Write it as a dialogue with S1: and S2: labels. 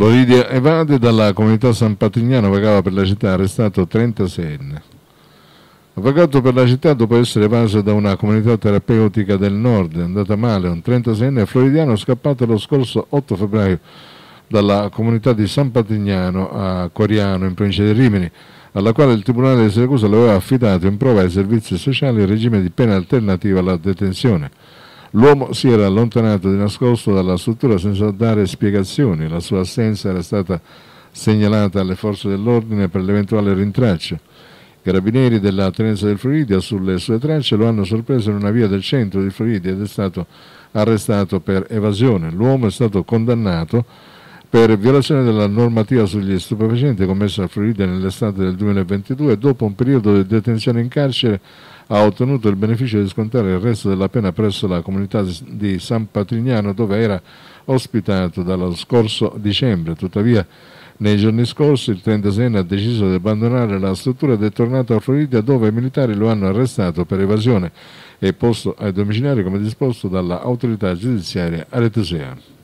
S1: Floridia evade dalla comunità San Patrignano, vagava per la città, arrestato 36enne. Ha vagato per la città dopo essere evaso da una comunità terapeutica del nord, è andata male, un 36enne floridiano scappato lo scorso 8 febbraio dalla comunità di San Patrignano a Coriano, in provincia di Rimini, alla quale il Tribunale di Siracusa lo aveva affidato in prova ai servizi sociali in regime di pena alternativa alla detenzione. L'uomo si era allontanato di nascosto dalla struttura senza dare spiegazioni, la sua assenza era stata segnalata alle forze dell'ordine per l'eventuale rintraccio. I carabinieri della tenenza del Floridia sulle sue tracce lo hanno sorpreso in una via del centro di Floridia ed è stato arrestato per evasione. L'uomo è stato condannato per violazione della normativa sugli stupefacenti commessa a Florida nell'estate del 2022 dopo un periodo di detenzione in carcere ha ottenuto il beneficio di scontare il resto della pena presso la comunità di San Patrignano dove era ospitato dallo scorso dicembre. Tuttavia nei giorni scorsi il 36enne ha deciso di abbandonare la struttura ed è tornato a Florida dove i militari lo hanno arrestato per evasione e posto ai domiciliari come disposto dall'autorità giudiziaria aretusea.